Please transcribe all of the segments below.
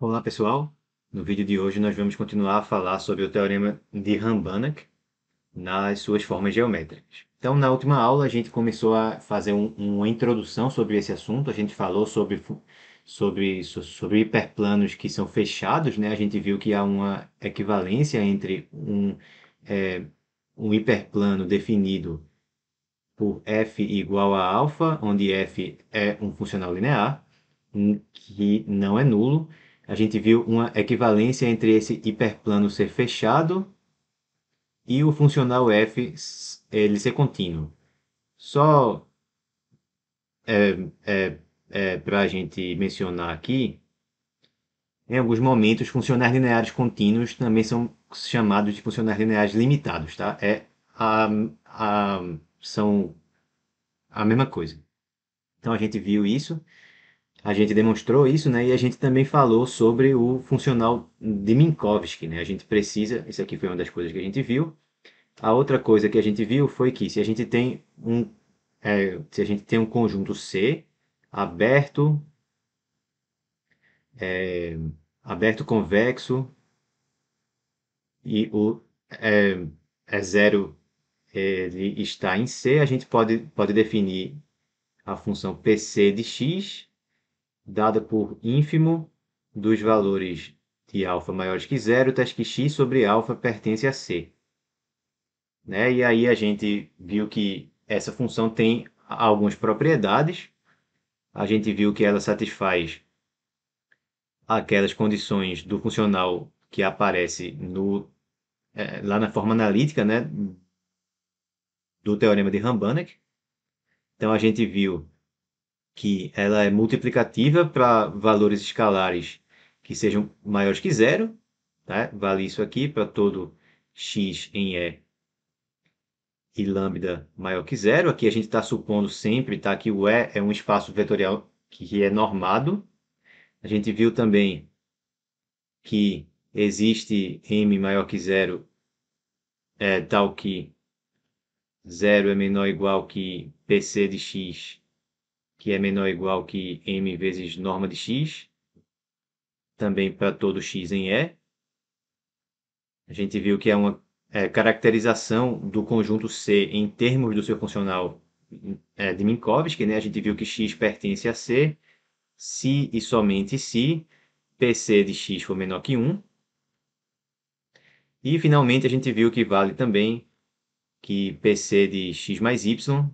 Olá pessoal, no vídeo de hoje nós vamos continuar a falar sobre o Teorema de Rambanach nas suas formas geométricas. Então na última aula a gente começou a fazer um, uma introdução sobre esse assunto, a gente falou sobre, sobre, sobre hiperplanos que são fechados, né? a gente viu que há uma equivalência entre um, é, um hiperplano definido por f igual a alfa, onde f é um funcional linear, que não é nulo, a gente viu uma equivalência entre esse hiperplano ser fechado e o funcional f ele ser contínuo. Só é, é, é, para a gente mencionar aqui, em alguns momentos, funcionais lineares contínuos também são chamados de funcionais lineares limitados, tá? É a, a, são a mesma coisa. Então a gente viu isso a gente demonstrou isso, né? E a gente também falou sobre o funcional de Minkowski, né? A gente precisa, isso aqui foi uma das coisas que a gente viu. A outra coisa que a gente viu foi que se a gente tem um, é, se a gente tem um conjunto C aberto, é, aberto convexo e o é, é zero ele está em C, a gente pode, pode definir a função PC de x dada por ínfimo dos valores de alfa maiores que zero, tais que x sobre alfa pertence a c. Né? E aí a gente viu que essa função tem algumas propriedades. A gente viu que ela satisfaz aquelas condições do funcional que aparece no, é, lá na forma analítica né, do teorema de Rambanek. Então a gente viu que ela é multiplicativa para valores escalares que sejam maiores que zero, tá? vale isso aqui para todo x em E e lambda maior que zero. Aqui a gente está supondo sempre tá, que o E é um espaço vetorial que é normado. A gente viu também que existe m maior que zero é, tal que zero é menor ou igual que pc de x que é menor ou igual que m vezes norma de x, também para todo x em E. A gente viu que é uma é, caracterização do conjunto C em termos do seu funcional é, de Minkowski, né? a gente viu que x pertence a C, se e somente se PC de x for menor que 1. E, finalmente, a gente viu que vale também que PC de x mais y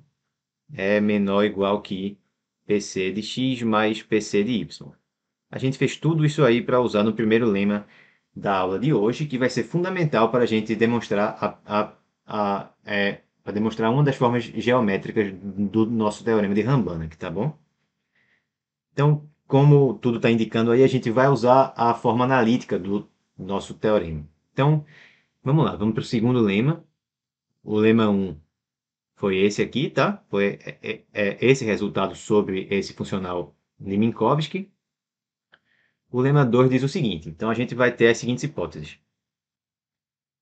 é menor ou igual que PC de x mais PC de y. A gente fez tudo isso aí para usar no primeiro lema da aula de hoje, que vai ser fundamental para a gente demonstrar, a, a, a, é, demonstrar uma das formas geométricas do nosso teorema de Rambanach, tá bom? Então, como tudo está indicando aí, a gente vai usar a forma analítica do nosso teorema. Então, vamos lá, vamos para o segundo lema. O lema 1 foi esse aqui, tá? Foi é, é, é esse resultado sobre esse funcional Minkowski. O lema 2 diz o seguinte, então a gente vai ter as seguintes hipóteses.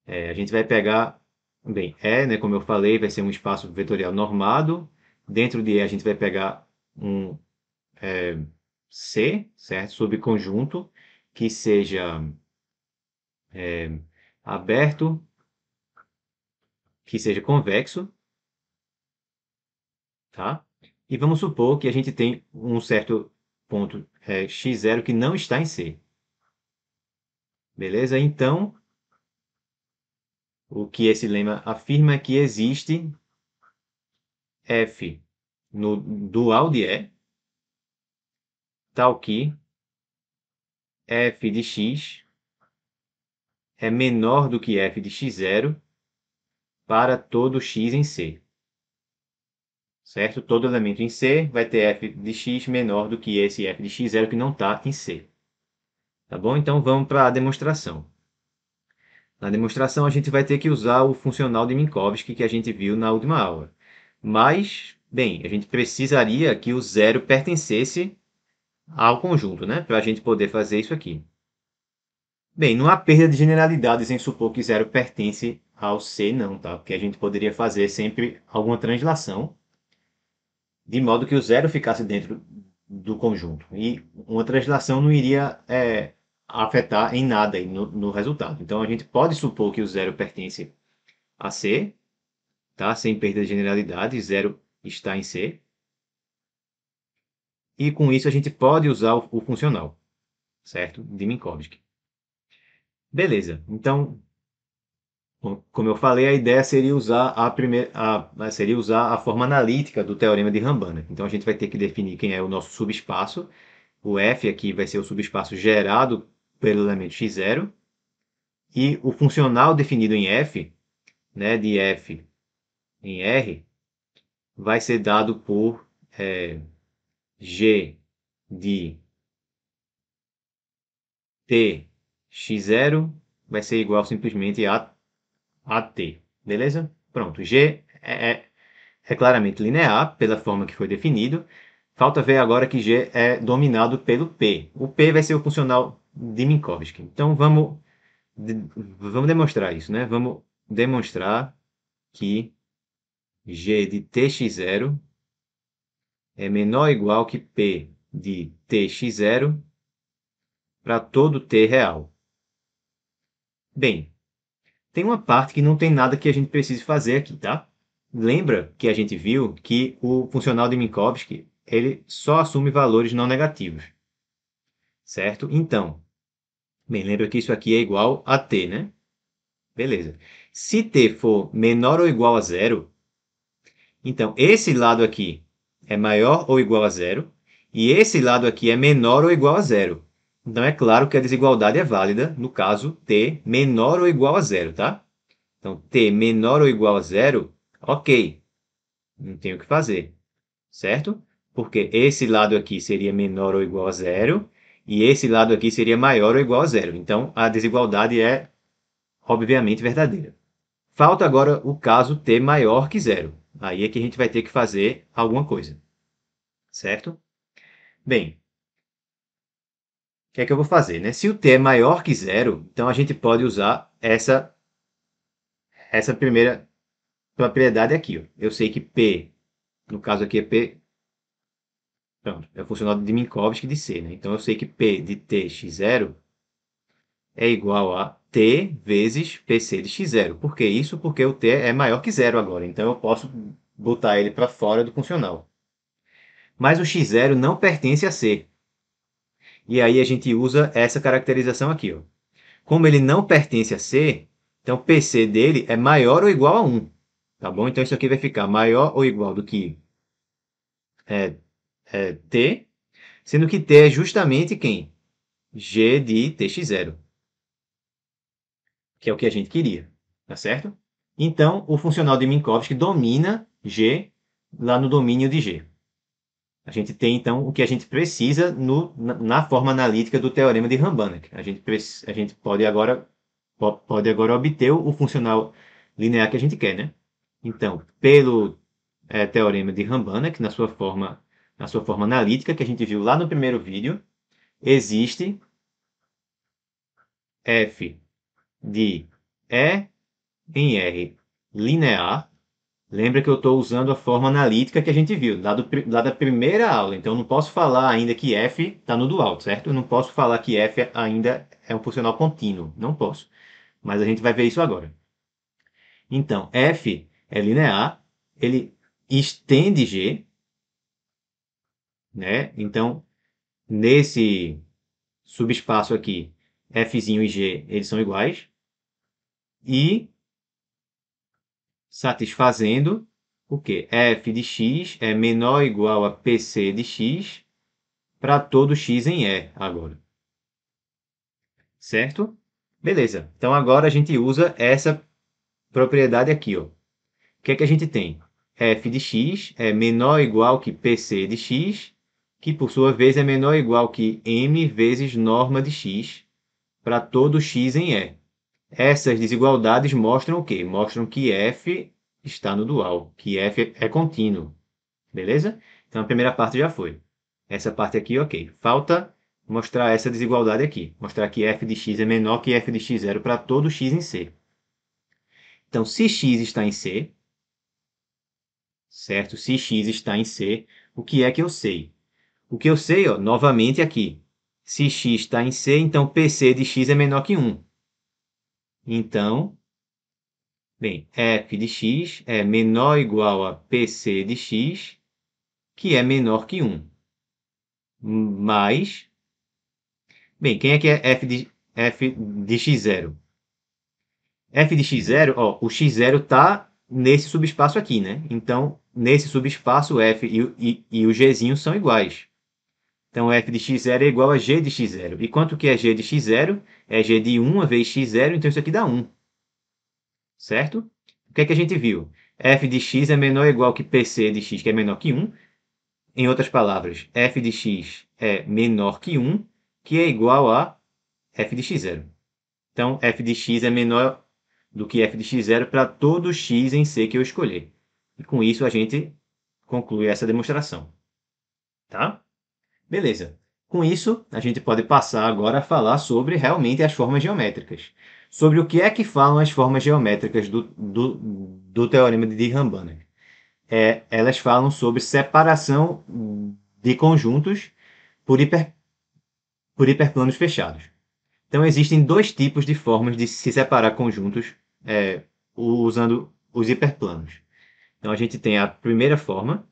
É, a gente vai pegar, bem, E, é, né, como eu falei, vai ser um espaço vetorial normado. Dentro de E a gente vai pegar um é, C, certo? Subconjunto que seja aberto, que seja convexo, tá? E vamos supor que a gente tem um certo ponto é, x0 que não está em C. Beleza? Então, o que esse lema afirma é que existe f no dual de E, tal que f de x é menor do que f de x0 para todo x em C certo? Todo elemento em C vai ter f de x menor do que esse f de x zero que não está em C. Tá bom? Então vamos para a demonstração. Na demonstração a gente vai ter que usar o funcional de Minkowski que a gente viu na última aula. Mas, bem, a gente precisaria que o zero pertencesse ao conjunto, né? Para a gente poder fazer isso aqui. Bem, não há perda de generalidade em supor que zero pertence ao C não, tá? Porque a gente poderia fazer sempre alguma translação de modo que o zero ficasse dentro do conjunto. E uma translação não iria é, afetar em nada no, no, resultado. Então, a gente pode supor que o zero pertence a C, tá? sem perda de generalidade, zero está em C. E com isso, a gente pode usar o, o funcional, certo? De Minkowski. Beleza, então como eu falei, a ideia seria usar a, primeira, a, né, seria usar a forma analítica do teorema de Ramban. Né? Então a gente vai ter que definir quem é o nosso subespaço. O F aqui vai ser o subespaço gerado pelo elemento x0. E o funcional definido em F, né, de F em R, vai ser dado por é, G de T x0 vai ser igual simplesmente a AT, beleza? Pronto, G é, é, é claramente linear pela forma que foi definido. Falta ver agora que G é dominado pelo P. O P vai ser o funcional de Minkowski. Então vamos, vamos demonstrar isso, né? Vamos demonstrar que G de Tx0 é menor ou igual que P de Tx0 para todo T real. Bem, tem uma parte que não tem nada que a gente precise fazer aqui, tá? Lembra que a gente viu que o funcional de Minkowski ele só assume valores não negativos, certo? Então, bem, lembra que isso aqui é igual a t, né? Beleza. Se t for menor ou igual a zero, então esse lado aqui é maior ou igual a zero e esse lado aqui é menor ou igual a zero. Então é claro que a desigualdade é válida no caso t menor ou igual a zero, tá? Então t menor ou igual a zero, ok. Não tenho o que fazer, certo? Porque esse lado aqui seria menor ou igual a zero e esse lado aqui seria maior ou igual a zero. Então a desigualdade é obviamente verdadeira. Falta agora o caso t maior que zero. Aí é que a gente vai ter que fazer alguma coisa, certo? Bem, que é que eu vou fazer? Né? Se o t é maior que zero, então a gente pode usar essa, essa primeira propriedade aqui. Ó. Eu sei que p, no caso aqui é p, pronto, é o funcional de Minkowski de c. Né? Então eu sei que p de t x0 é igual a t vezes pc de x0. Por que isso? Porque o t é maior que zero agora, então eu posso botar ele para fora do funcional mas o x0 não pertence a C. E aí a gente usa essa caracterização aqui. Ó. Como ele não pertence a C, então PC dele é maior ou igual a 1. Tá bom? Então isso aqui vai ficar maior ou igual do que é, é, T, sendo que T é justamente quem? G de TX0. Que é o que a gente queria, tá certo? Então, o funcional de Minkowski domina G lá no domínio de G. A gente tem, então, o que a gente precisa no, na, na forma analítica do teorema de Rambanek. A gente, a gente pode, agora, pode agora obter o funcional linear que a gente quer, né? Então, pelo é, teorema de Rambanek, na sua forma na sua forma analítica, que a gente viu lá no primeiro vídeo, existe f de E em R linear Lembra que eu estou usando a forma analítica que a gente viu, lá, do, lá da primeira aula. Então, eu não posso falar ainda que f está no dual, certo? Eu não posso falar que f ainda é um funcional contínuo. Não posso. Mas a gente vai ver isso agora. Então, f é linear, ele estende g, né? Então, nesse subespaço aqui, f e g, eles são iguais. E satisfazendo o que é f de x é menor ou igual a pc de x para todo x em E agora. Certo? Beleza. Então agora a gente usa essa propriedade aqui. Ó. O que é que a gente tem? É f de x é menor ou igual que pc de x, que por sua vez é menor ou igual que m vezes norma de x para todo x em E. Essas desigualdades mostram o quê? Mostram que f está no dual, que f é contínuo. Beleza? Então a primeira parte já foi. Essa parte aqui, ok. Falta mostrar essa desigualdade aqui. Mostrar que f de x é menor que f de x zero para todo x em C. Então, se x está em C, certo? Se x está em C, o que é que eu sei? O que eu sei, ó, novamente aqui. Se x está em C, então PC de x é menor que 1. Então, bem, f de x é menor ou igual a pc de x, que é menor que 1. Mais, bem, quem é que é f de, f de x0? f de x0, ó, o x0 está nesse subespaço aqui, né? Então, nesse subespaço, f e, e, e o gzinho são iguais. Então, f de x0 é igual a g de x0. E quanto que é g de x0? É g de 1 vezes x0, então isso aqui dá 1. Certo? O que é que a gente viu? f de x é menor ou igual que pc de x, que é menor que 1. Em outras palavras, f de x é menor que 1, que é igual a f de x0. Então, f de x é menor do que f de x0 para todo x em C que eu escolher. E com isso a gente conclui essa demonstração. Tá? Beleza. Com isso, a gente pode passar agora a falar sobre realmente as formas geométricas. Sobre o que é que falam as formas geométricas do, do, do Teorema de dirham É, elas falam sobre separação de conjuntos por, hiper, por hiperplanos fechados. Então, existem dois tipos de formas de se separar conjuntos é, usando os hiperplanos. Então, a gente tem a primeira forma,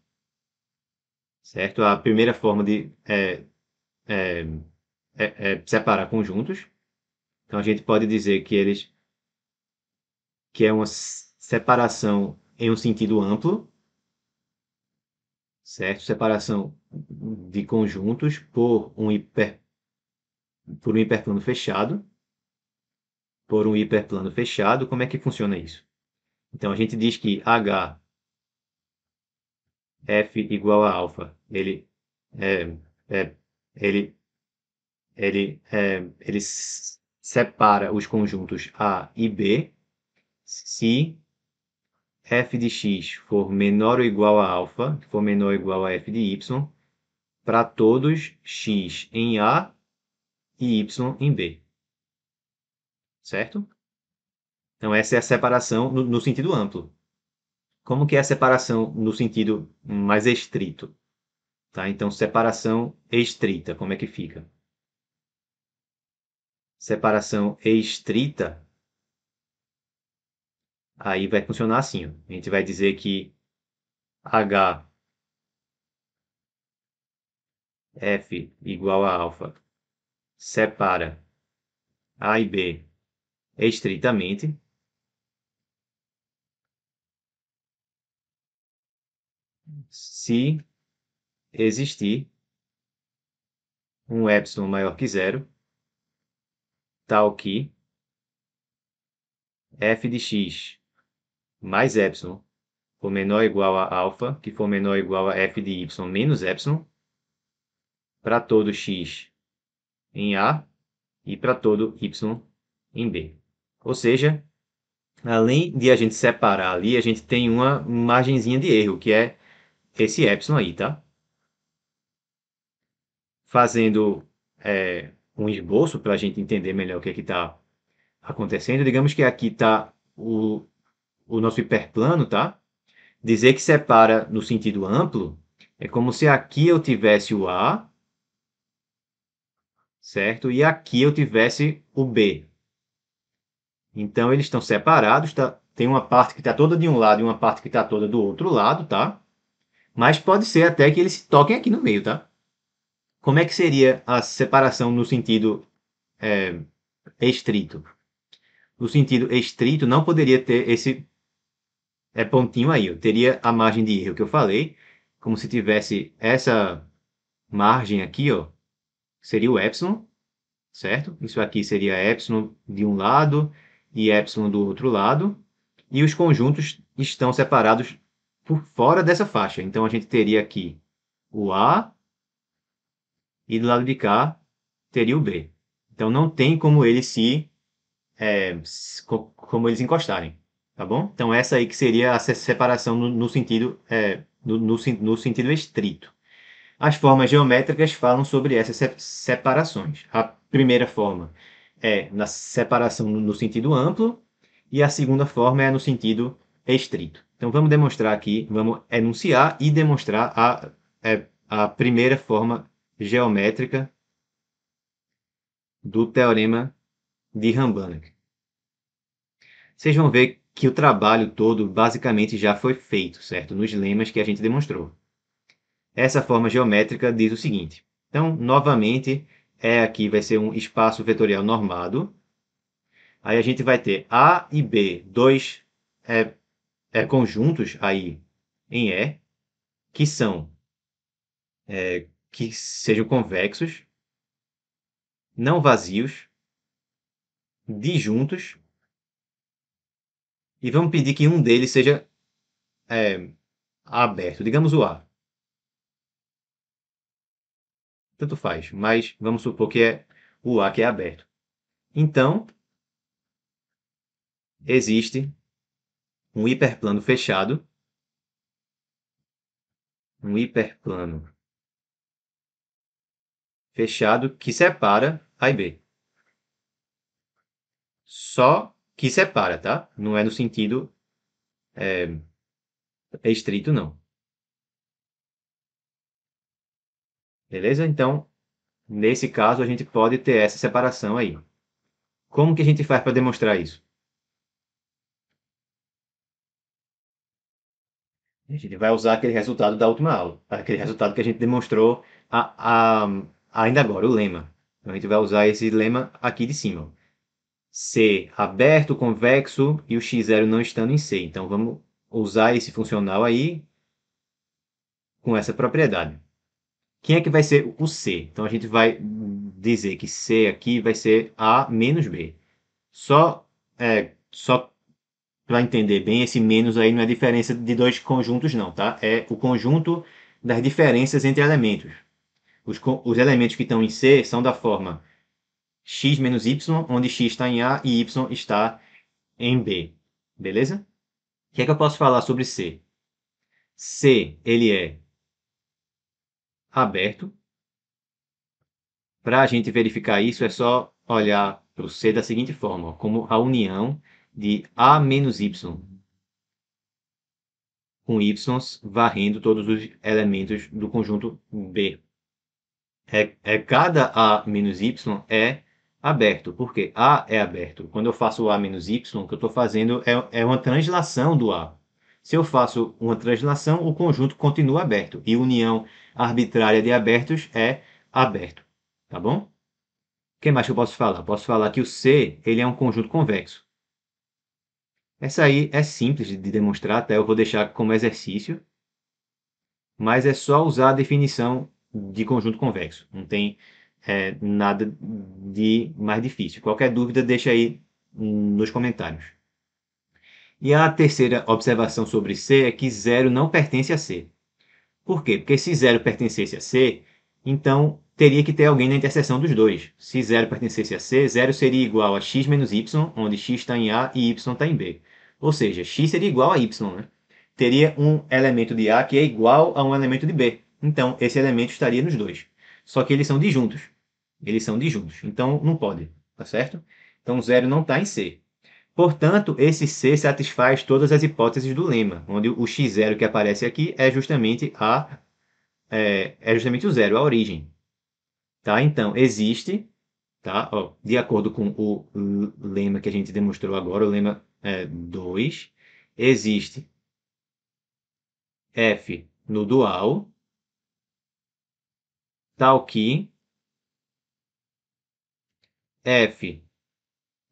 certo? A primeira forma de é, é, é, é, separar conjuntos. Então a gente pode dizer que eles que é uma separação em um sentido amplo, certo? Separação de conjuntos por um hiper por um hiperplano fechado, por um hiperplano fechado. Como é que funciona isso? Então a gente diz que H F igual a alfa. Ele, é, é, ele, ele, é, ele separa os conjuntos A e B se f de x for menor ou igual a alfa, for menor ou igual a f de y, para todos x em A e y em B. Certo? Então, essa é a separação no, no sentido amplo. Como que é a separação no sentido mais estrito? Tá? Então, separação estrita, como é que fica? Separação estrita, aí vai funcionar assim. Ó. A gente vai dizer que H F igual a alfa separa A e B estritamente, se existir um epsilon maior que zero, tal que f de x mais epsilon for menor ou igual a alfa, que for menor ou igual a f de y menos epsilon, para todo x em A e para todo y em B. Ou seja, além de a gente separar ali, a gente tem uma margenzinha de erro, que é esse epsilon aí, tá? Fazendo é, um esboço para a gente entender melhor o que é que está acontecendo. Digamos que aqui está o, o nosso hiperplano, tá? Dizer que separa no sentido amplo é como se aqui eu tivesse o A, certo? E aqui eu tivesse o B. Então, eles estão separados, tá? Tem uma parte que está toda de um lado e uma parte que está toda do outro lado, tá? Mas pode ser até que eles se toquem aqui no meio, tá? Como é que seria a separação no sentido é, estrito? No sentido estrito, não poderia ter esse é, pontinho aí. Eu teria a margem de erro que eu falei, como se tivesse essa margem aqui, ó. Seria o epsilon, certo? Isso aqui seria epsilon de um lado e epsilon do outro lado. E os conjuntos estão separados por fora dessa faixa. Então a gente teria aqui o A e do lado de cá teria o B. Então não tem como eles se é, como eles encostarem, tá bom? Então essa aí que seria a separação no, no sentido é, no, no, no, sentido estrito. As formas geométricas falam sobre essas separações. A primeira forma é na separação no sentido amplo e a segunda forma é no sentido estrito. Então vamos demonstrar aqui, vamos enunciar e demonstrar a, é, a primeira forma geométrica do teorema de Rambanach. Vocês vão ver que o trabalho todo basicamente já foi feito, certo? Nos lemas que a gente demonstrou. Essa forma geométrica diz o seguinte. Então, novamente, é aqui vai ser um espaço vetorial normado. Aí a gente vai ter A e B, dois é, é, conjuntos aí em E que são é, que sejam convexos, não vazios, disjuntos, e vamos pedir que um deles seja é, aberto, digamos o A. Tanto faz, mas vamos supor que é o A que é aberto. Então, existe um hiperplano fechado, um hiperplano fechado que separa A e B. Só que separa, tá? Não é no sentido é, estrito, não. Beleza? Então, nesse caso, a gente pode ter essa separação aí. Como que a gente faz para demonstrar isso? A gente vai usar aquele resultado da última aula, aquele resultado que a gente demonstrou a, a, ainda agora, o lema. Então, a gente vai usar esse lema aqui de cima. C aberto, convexo e o x0 não estando em C. Então, vamos usar esse funcional aí com essa propriedade. Quem é que vai ser o C? Então, a gente vai dizer que C aqui vai ser A menos B. Só, é, só para entender bem, esse menos aí não é diferença de dois conjuntos, não, tá? É o conjunto das diferenças entre elementos. Os, os elementos que estão em C são da forma x menos y, onde x está em A e y está em B. Beleza? O que é que eu posso falar sobre C? C, ele é aberto. Para a gente verificar isso, é só olhar para o C da seguinte forma, ó, como a união de A menos Y, com Y varrendo todos os elementos do conjunto B. É, é cada A menos Y é aberto, porque A é aberto. Quando eu faço A menos Y, o que eu estou fazendo é, é uma translação do A. Se eu faço uma translação, o conjunto continua aberto. E união arbitrária de abertos é aberto. Tá bom? O que mais que eu posso falar? Posso falar que o C ele é um conjunto convexo. Essa aí é simples de demonstrar, até tá? Eu vou deixar como exercício, mas é só usar a definição de conjunto convexo. Não tem é, nada de mais difícil. Qualquer dúvida, deixa aí nos comentários. E a terceira observação sobre C é que zero não pertence a C. Por quê? Porque se zero pertencesse a C, então teria que ter alguém na interseção dos dois. Se zero pertencesse a C, zero seria igual a x menos y, onde x está em A e y está em B. Ou seja, x seria igual a y, né? Teria um elemento de A que é igual a um elemento de B. Então, esse elemento estaria nos dois. Só que eles são disjuntos. Eles são disjuntos. Então, não pode, tá certo? Então, zero não está em C. Portanto, esse C satisfaz todas as hipóteses do lema, onde o x0 que aparece aqui é justamente a é, é justamente o zero, a origem, Tá? Então, existe, tá? Ó, de acordo com o lema que a gente demonstrou agora, o lema 2, é, existe f no dual, tal que f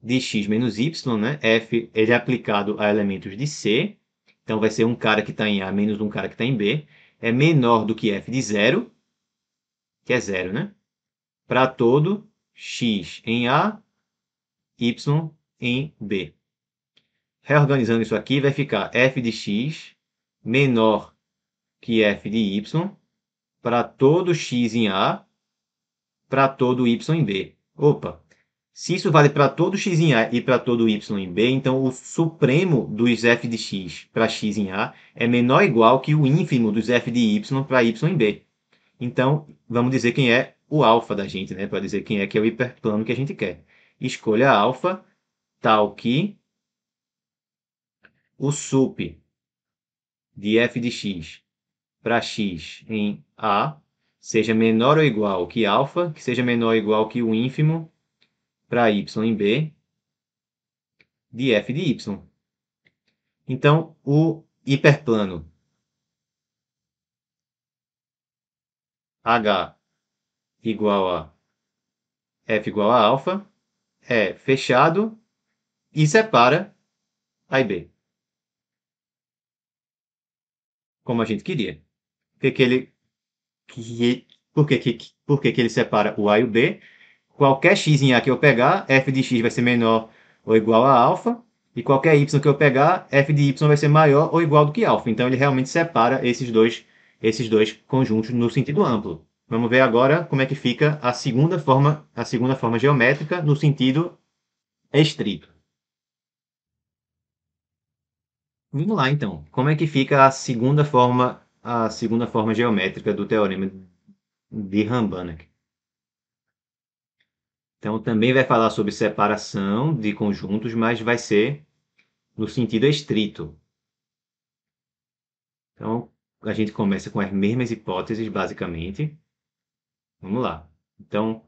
de x menos y, né? f ele é aplicado a elementos de C, então vai ser um cara que está em A menos um cara que está em B, é menor do que f de zero, que é zero, né? para todo x em A, y em B. Reorganizando isso aqui, vai ficar f de x menor que f de y para todo x em A, para todo y em B. Opa, se isso vale para todo x em A e para todo y em B, então o supremo dos f de x para x em A é menor ou igual que o ínfimo dos f de y para y em B. Então, vamos dizer quem é o alfa da gente, né, para dizer quem é que é o hiperplano que a gente quer. Escolha alfa tal que o sup de f de x para x em A seja menor ou igual que alfa, que seja menor ou igual que o ínfimo para y em B de f de y. Então, o hiperplano H igual a f igual a alfa é fechado e separa A e B. Como a gente queria. Por que, ele, que, por que, que, por que, que ele separa o A e o B? Qualquer x em A que eu pegar, f de x vai ser menor ou igual a alfa, e qualquer y que eu pegar, f de y vai ser maior ou igual do que alfa. Então ele realmente separa esses dois, esses dois conjuntos no sentido amplo. Vamos ver agora como é que fica a segunda forma, a segunda forma geométrica no sentido estrito. Vamos lá então. Como é que fica a segunda forma, a segunda forma geométrica do teorema de Rambanach? Então também vai falar sobre separação de conjuntos, mas vai ser no sentido estrito. Então a gente começa com as mesmas hipóteses basicamente. Vamos lá. Então,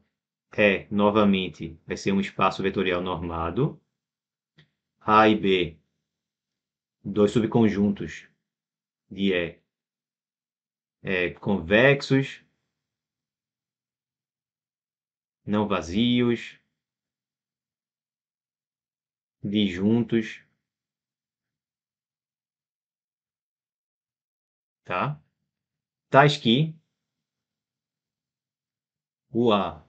é novamente, vai ser um espaço vetorial normado. A e B, dois subconjuntos de E, é, é, convexos, não vazios, disjuntos, tá? Tais que o A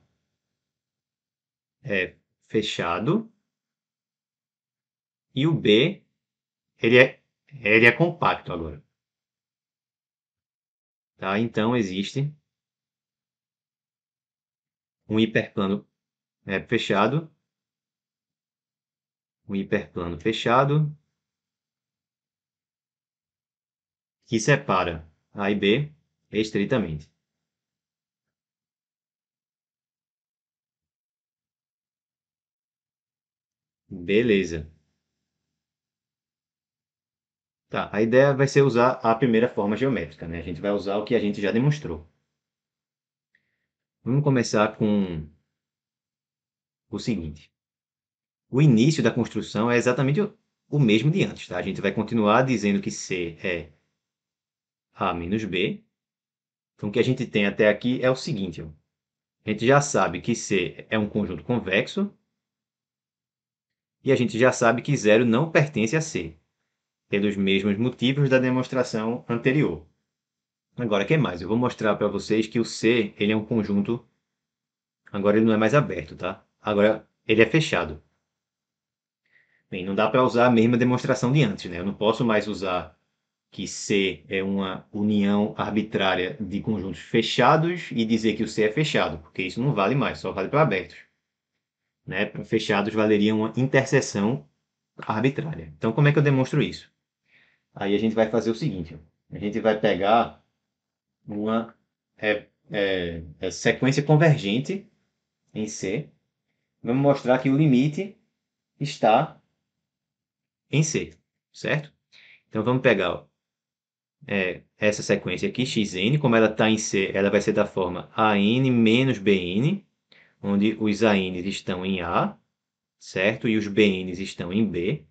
é fechado e o B ele é, ele é compacto agora. Tá? Então existe um hiperplano é, fechado, um hiperplano fechado que separa A e B estritamente. Beleza. Tá, a ideia vai ser usar a primeira forma geométrica, né? A gente vai usar o que a gente já demonstrou. Vamos começar com o seguinte. O início da construção é exatamente o mesmo de antes, tá? A gente vai continuar dizendo que C é A menos B. Então, o que a gente tem até aqui é o seguinte, ó. A gente já sabe que C é um conjunto convexo, e a gente já sabe que zero não pertence a C, pelos mesmos motivos da demonstração anterior. Agora, o que mais? Eu vou mostrar para vocês que o C ele é um conjunto, agora ele não é mais aberto, tá? Agora ele é fechado. Bem, não dá para usar a mesma demonstração de antes, né? Eu não posso mais usar que C é uma união arbitrária de conjuntos fechados e dizer que o C é fechado, porque isso não vale mais, só vale para abertos né, fechados valeria uma interseção arbitrária. Então, como é que eu demonstro isso? Aí a gente vai fazer o seguinte: a gente vai pegar uma é, é, é sequência convergente em C, vamos mostrar que o limite está em C, certo? Então vamos pegar ó, é, essa sequência aqui, xn, como ela está em C, ela vai ser da forma an menos bn, onde os ANs estão em A, certo? E os BNs estão em B.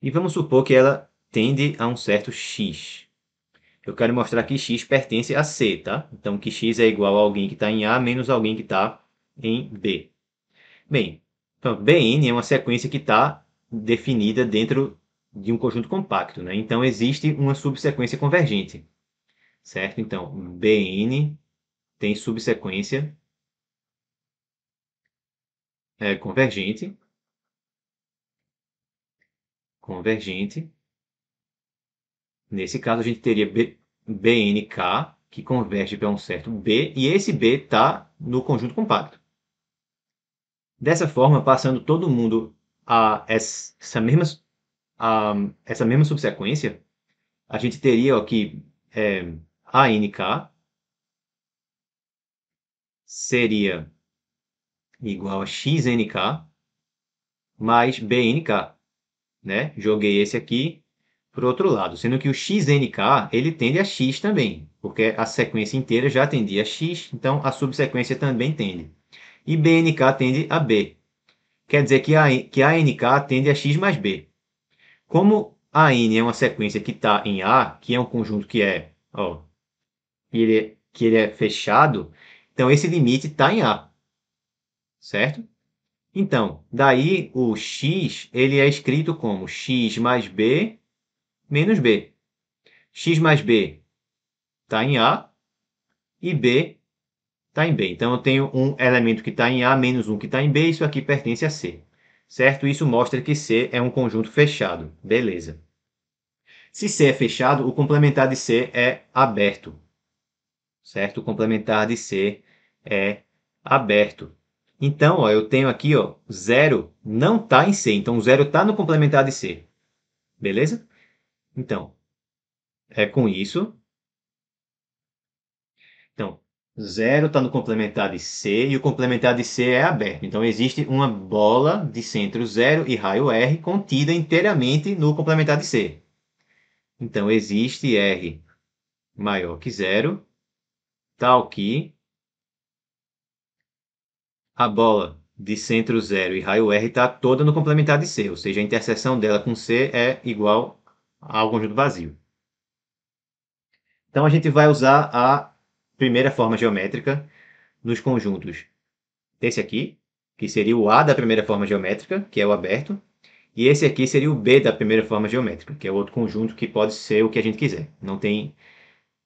E vamos supor que ela tende a um certo X. Eu quero mostrar que X pertence a C, tá? Então, que X é igual a alguém que está em A menos alguém que está em B. Bem, então, BN é uma sequência que está definida dentro de um conjunto compacto, né? Então, existe uma subsequência convergente, certo? Então, BN tem subsequência é, convergente, convergente. Nesse caso, a gente teria B, BNK, que converge para um certo B, e esse B está no conjunto compacto. Dessa forma, passando todo mundo a essa mesma, a essa mesma subsequência, a gente teria que é, ANK seria igual a xnk mais bnk, né? Joguei esse aqui para o outro lado, sendo que o xnk ele tende a x também, porque a sequência inteira já tendia a x, então a subsequência também tende. E bnk tende a b. Quer dizer que a, que a nk tende a x mais b. Como a n é uma sequência que está em A, que é um conjunto que é, ó, ele, é, que ele é fechado, então esse limite está em A certo? Então, daí o x ele é escrito como x mais b menos b. x mais b está em A e b está em B. Então, eu tenho um elemento que está em A menos um que está em B, isso aqui pertence a C. Certo? Isso mostra que C é um conjunto fechado. Beleza. Se C é fechado, o complementar de C é aberto. Certo? O complementar de C é aberto. Então, ó, eu tenho aqui, ó, zero não está em C. Então, zero está no complementar de C. Beleza? Então, é com isso. Então, zero está no complementar de C e o complementar de C é aberto. Então, existe uma bola de centro zero e raio R contida inteiramente no complementar de C. Então, existe R maior que zero tal que a bola de centro zero e raio R está toda no complementar de C, ou seja, a interseção dela com C é igual ao conjunto vazio. Então, a gente vai usar a primeira forma geométrica nos conjuntos desse aqui, que seria o A da primeira forma geométrica, que é o aberto, e esse aqui seria o B da primeira forma geométrica, que é o outro conjunto que pode ser o que a gente quiser. Não tem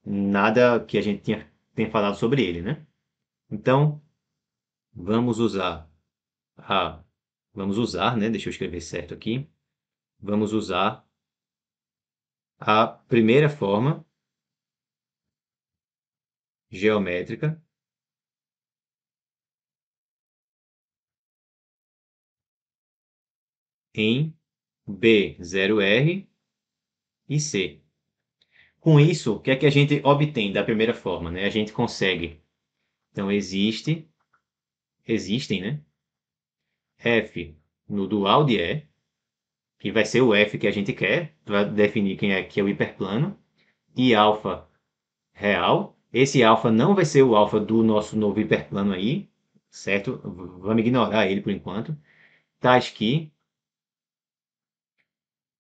nada que a gente tenha, tenha falado sobre ele, né? Então, Vamos usar a. Ah, vamos usar, né? Deixa eu escrever certo aqui. Vamos usar a primeira forma geométrica em B0R e C. Com isso, o que é que a gente obtém da primeira forma? Né? A gente consegue. Então, existe existem, né? F no dual de E, que vai ser o F que a gente quer, para definir quem é que é o hiperplano, e alfa real. Esse alfa não vai ser o alfa do nosso novo hiperplano aí, certo? Vamos ignorar ele por enquanto. Tais tá que,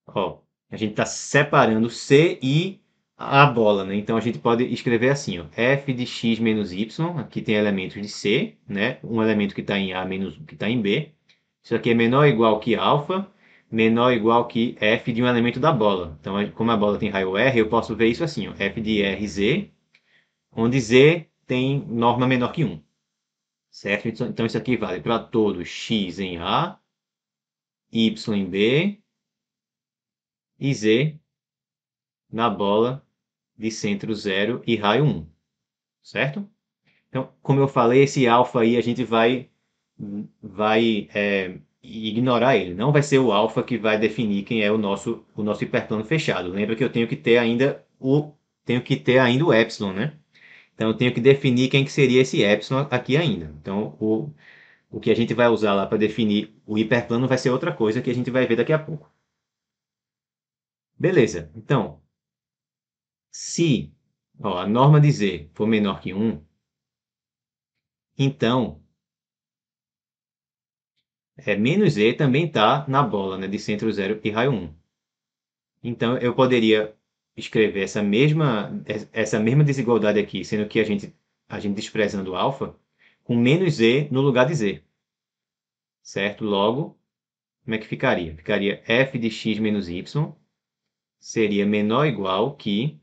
ó, a gente está separando C e a bola, né? Então a gente pode escrever assim, ó, f de x menos y, aqui tem elementos de c, né? Um elemento que está em a menos que está em b. Isso aqui é menor ou igual que alfa, menor ou igual que f de um elemento da bola. Então, como a bola tem raio r, eu posso ver isso assim, ó, f de r, z, onde z tem norma menor que 1. Certo? Então, então, isso aqui vale para todo x em a, y em b e z na bola de centro zero e raio 1, certo? Então, como eu falei, esse alfa aí a gente vai, vai é, ignorar ele. Não vai ser o alfa que vai definir quem é o nosso, o nosso hiperplano fechado. Lembra que eu tenho que ter ainda o tenho que ter ainda o epsilon, né? Então, eu tenho que definir quem que seria esse epsilon aqui ainda. Então, o, o que a gente vai usar lá para definir o hiperplano vai ser outra coisa que a gente vai ver daqui a pouco. Beleza, então, se ó, a norma de z for menor que 1, então é, menos z também está na bola né, de centro zero e raio 1. Então eu poderia escrever essa mesma, essa mesma desigualdade aqui, sendo que a gente, a gente desprezando alfa, com menos z no lugar de Z. Certo? Logo, como é que ficaria? Ficaria f de x menos y seria menor ou igual que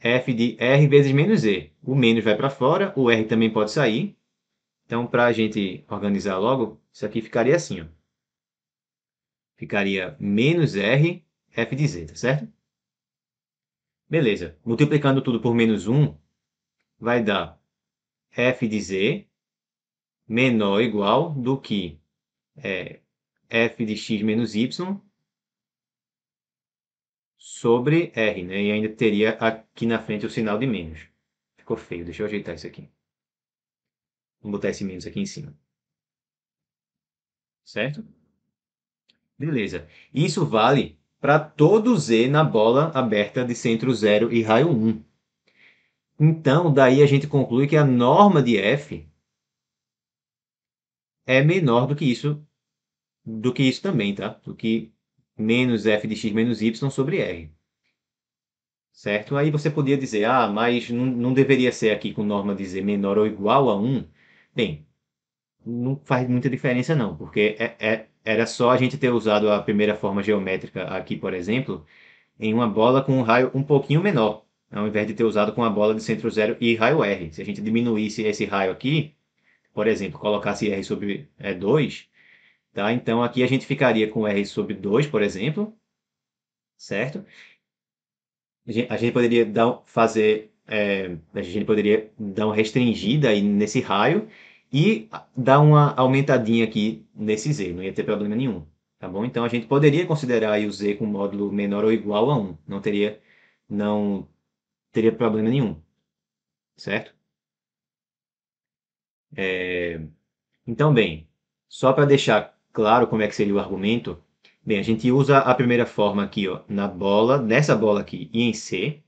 f de r vezes menos e. O menos vai para fora, o r também pode sair. Então, para a gente organizar logo, isso aqui ficaria assim. Ó. Ficaria menos r, f de z, tá certo? Beleza. Multiplicando tudo por menos 1, vai dar f de z menor ou igual do que é, f de x menos y sobre R, né? E ainda teria aqui na frente o sinal de menos. Ficou feio, deixa eu ajeitar isso aqui. Vou botar esse menos aqui em cima. Certo? Beleza. Isso vale para todo Z na bola aberta de centro zero e raio 1. Um. Então, daí a gente conclui que a norma de F é menor do que isso, do que isso também, tá? Do que menos f de x menos y sobre r. Certo? Aí você podia dizer, ah, mas não, não deveria ser aqui com norma dizer menor ou igual a 1? Bem, não faz muita diferença não, porque é, é, era só a gente ter usado a primeira forma geométrica aqui, por exemplo, em uma bola com um raio um pouquinho menor, ao invés de ter usado com a bola de centro zero e raio R. Se a gente diminuísse esse raio aqui, por exemplo, colocasse R sobre é, 2, Tá? Então, aqui a gente ficaria com R sobre 2, por exemplo, certo? A gente, a gente poderia dar, fazer, é, a gente poderia dar uma restringida aí nesse raio e dar uma aumentadinha aqui nesse Z, não ia ter problema nenhum, tá bom? Então, a gente poderia considerar o Z com módulo menor ou igual a 1, não teria, não teria problema nenhum, certo? É, então, bem, só para deixar claro como é que seria o argumento, bem, a gente usa a primeira forma aqui, ó, na bola, nessa bola aqui e em C.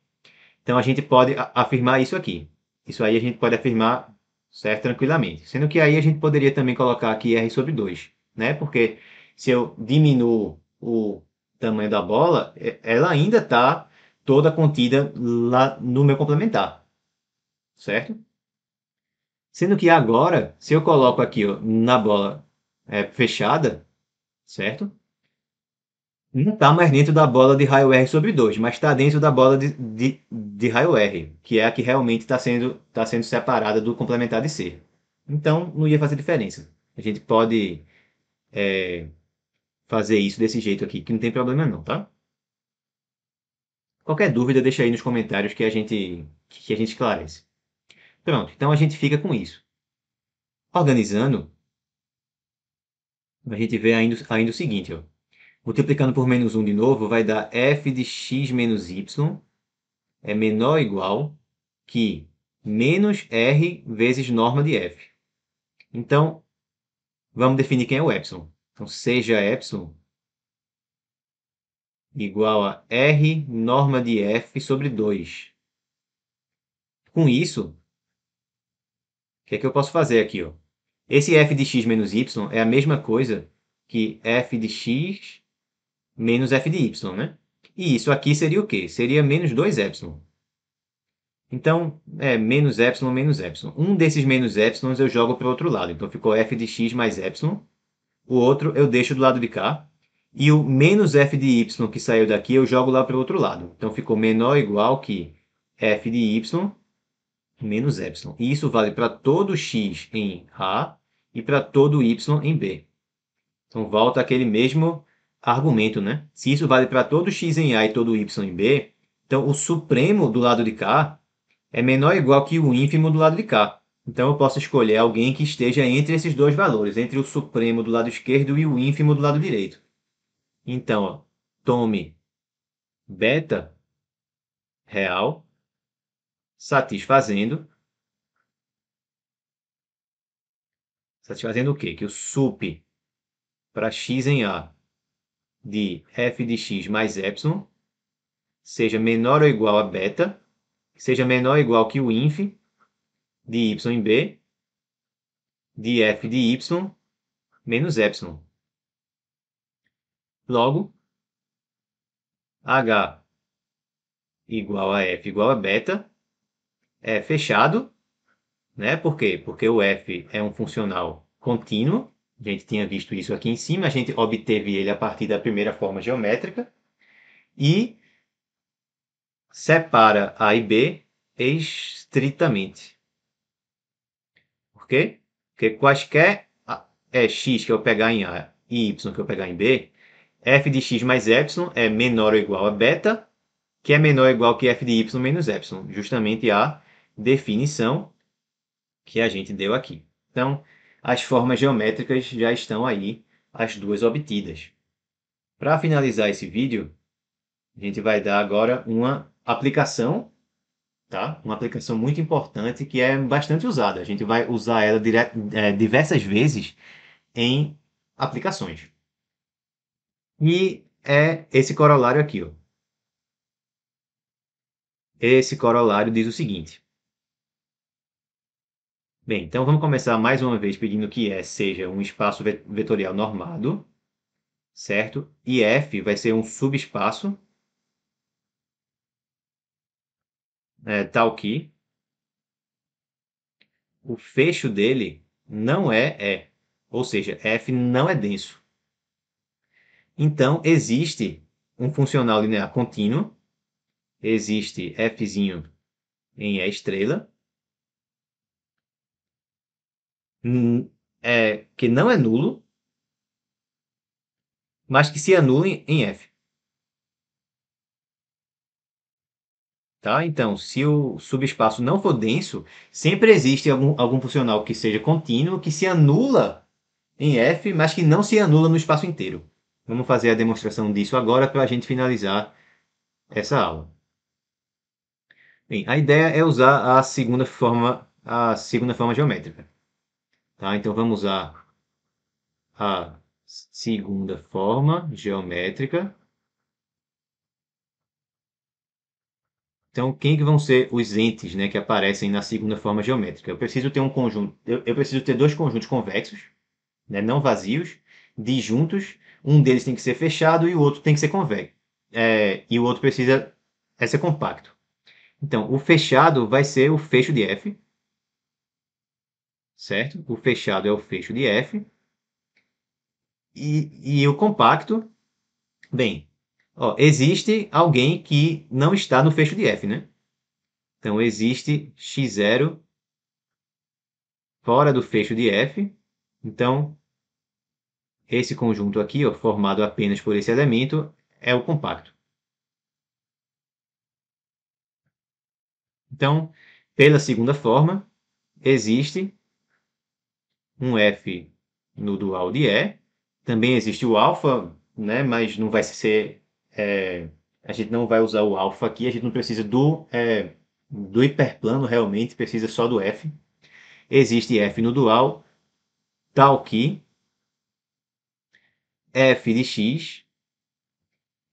Então, a gente pode afirmar isso aqui. Isso aí a gente pode afirmar, certo? Tranquilamente. Sendo que aí a gente poderia também colocar aqui R sobre 2, né? Porque se eu diminuo o tamanho da bola, é, ela ainda está toda contida lá no meu complementar, certo? Sendo que agora, se eu coloco aqui ó, na bola é, fechada, certo? Não está mais dentro da bola de raio R sobre 2, mas está dentro da bola de, de, de, raio R, que é a que realmente está sendo, tá sendo separada do complementar de C. Então, não ia fazer diferença. A gente pode é, fazer isso desse jeito aqui, que não tem problema não, tá? Qualquer dúvida, deixa aí nos comentários que a gente, que a gente esclarece. Pronto, então a gente fica com isso. Organizando, a gente vê ainda, ainda o seguinte, ó. Multiplicando por menos 1 de novo, vai dar f de x menos y é menor ou igual que menos r vezes norma de f. Então, vamos definir quem é o epsilon. Então, seja epsilon igual a r norma de f sobre 2. Com isso, o que é que eu posso fazer aqui? Ó? Esse f de x menos y é a mesma coisa que f de x menos f de y, né? E isso aqui seria o quê? Seria menos 2 y. Então, é menos y menos y. Um desses menos y eu jogo para o outro lado. Então, ficou f de x mais y. O outro eu deixo do lado de cá. E o menos f de y que saiu daqui eu jogo lá para o outro lado. Então, ficou menor ou igual que f de y menos y. E isso vale para todo x em A e para todo y em B. Então volta aquele mesmo argumento, né? Se isso vale para todo x em A e todo y em B, então o supremo do lado de cá é menor ou igual que o ínfimo do lado de cá. Então eu posso escolher alguém que esteja entre esses dois valores, entre o supremo do lado esquerdo e o ínfimo do lado direito. Então, ó, tome beta real satisfazendo está te fazendo o quê? Que o sup para x em A de f de x mais epsilon seja menor ou igual a beta, seja menor ou igual que o inf de y em B de f de y menos epsilon. Logo, h igual a f igual a beta é fechado né? Por quê? Porque o f é um funcional contínuo, a gente tinha visto isso aqui em cima, a gente obteve ele a partir da primeira forma geométrica, e separa A e B estritamente. Por quê? Porque quaisquer é x que eu pegar em A e y que eu pegar em B, f de x mais y é menor ou igual a beta, que é menor ou igual que f de y menos y. Justamente a definição que a gente deu aqui. Então, as formas geométricas já estão aí, as duas obtidas. Para finalizar esse vídeo, a gente vai dar agora uma aplicação, tá? Uma aplicação muito importante que é bastante usada. A gente vai usar ela é, diversas vezes em aplicações. E é esse corolário aqui, ó. Esse corolário diz o seguinte: Bem, então vamos começar mais uma vez pedindo que S seja um espaço vetorial normado, certo? E F vai ser um subespaço, é, tal que o fecho dele não é E, ou seja, F não é denso. Então, existe um funcional linear contínuo, existe Fzinho em E estrela, é, que não é nulo, mas que se anula em, em F. Tá? Então, se o subespaço não for denso, sempre existe algum, algum funcional que seja contínuo, que se anula em F, mas que não se anula no espaço inteiro. Vamos fazer a demonstração disso agora para a gente finalizar essa aula. Bem, a ideia é usar a segunda forma, a segunda forma geométrica. Tá? Então, vamos a a segunda forma geométrica. Então, quem que vão ser os entes né, que aparecem na segunda forma geométrica? Eu preciso ter um conjunto, eu, eu preciso ter dois conjuntos convexos, né, não vazios, disjuntos. Um deles tem que ser fechado e o outro tem que ser convexo. É, e o outro precisa é ser compacto. Então, o fechado vai ser o fecho de F, certo? O fechado é o fecho de F. E, e o compacto, bem, ó, existe alguém que não está no fecho de F, né? Então, existe x0 fora do fecho de F. Então, esse conjunto aqui, ó, formado apenas por esse elemento, é o compacto. Então, pela segunda forma, existe um F no dual de E. Também existe o alfa, né? mas não vai ser. É, a gente não vai usar o alfa aqui, a gente não precisa do, é, do hiperplano realmente, precisa só do F. Existe F no dual, tal que f de x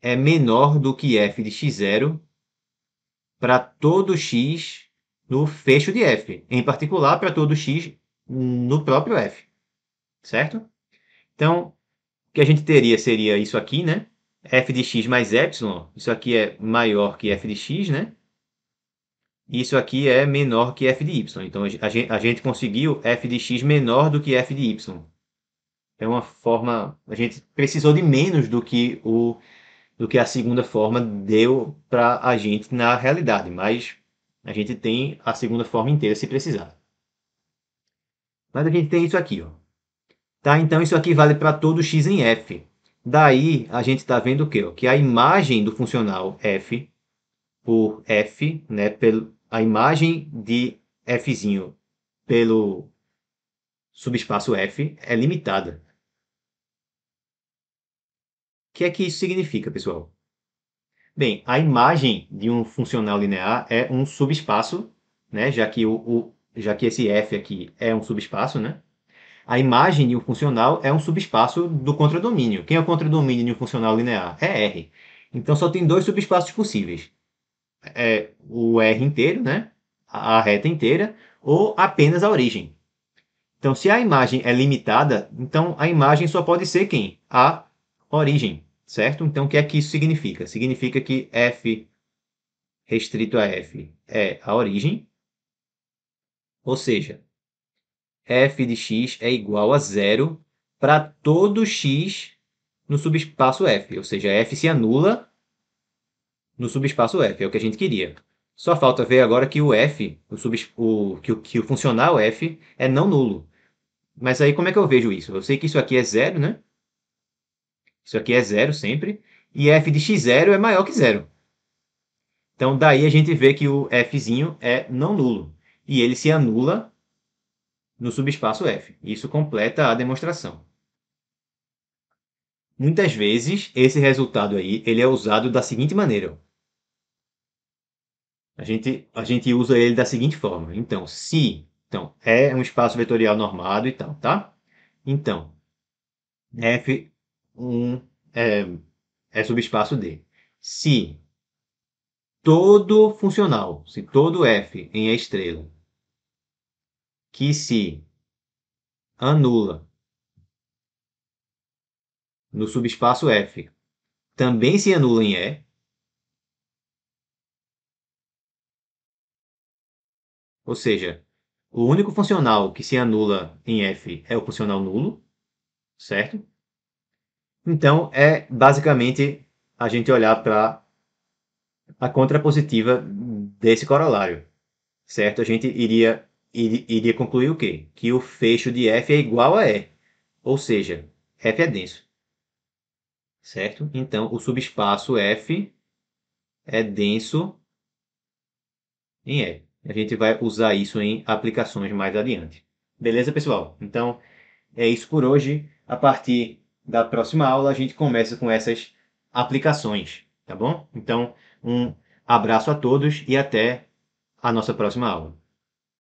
é menor do que f de x0 para todo x no fecho de f, em particular para todo x no próprio f, certo? Então, o que a gente teria seria isso aqui, né? f de x mais y, isso aqui é maior que f de x, né? Isso aqui é menor que f de y. Então, a gente, a gente conseguiu f de x menor do que f de y. É uma forma... A gente precisou de menos do que, o, do que a segunda forma deu para a gente na realidade, mas a gente tem a segunda forma inteira se precisar. Mas a gente tem isso aqui, ó. Tá? Então, isso aqui vale para todo x em f. Daí, a gente está vendo o quê? Que a imagem do funcional f por f, né, pelo, a imagem de fzinho pelo subespaço f é limitada. O que é que isso significa, pessoal? Bem, a imagem de um funcional linear é um subespaço, né, já que o, o já que esse F aqui é um subespaço, né? A imagem de um funcional é um subespaço do contradomínio. Quem é o contradomínio de um funcional linear? É R. Então só tem dois subespaços possíveis. É o R inteiro, né? A reta inteira, ou apenas a origem. Então, se a imagem é limitada, então a imagem só pode ser quem? A origem, certo? Então, o que é que isso significa? Significa que f restrito a f é a origem, ou seja, f de x é igual a zero para todo x no subespaço f. Ou seja, f se anula no subespaço f. É o que a gente queria. Só falta ver agora que o f, o o, que, que o funcional f é não nulo. Mas aí como é que eu vejo isso? Eu sei que isso aqui é zero, né? Isso aqui é zero sempre. E f de x0 é maior que zero. Então, daí a gente vê que o fzinho é não nulo e ele se anula no subespaço F. Isso completa a demonstração. Muitas vezes, esse resultado aí ele é usado da seguinte maneira. A gente, a gente usa ele da seguinte forma. Então, se então, é um espaço vetorial normado e tal, tá? Então, F1 é, é subespaço D. Se todo funcional, se todo F em A estrela que se anula no subespaço F também se anula em E. Ou seja, o único funcional que se anula em F é o funcional nulo, certo? Então, é basicamente a gente olhar para a contrapositiva desse corolário, certo? A gente iria iria concluir o quê? Que o fecho de F é igual a E. Ou seja, F é denso. Certo? Então, o subespaço F é denso em E. A gente vai usar isso em aplicações mais adiante. Beleza, pessoal? Então, é isso por hoje. A partir da próxima aula, a gente começa com essas aplicações, tá bom? Então, um abraço a todos e até a nossa próxima aula.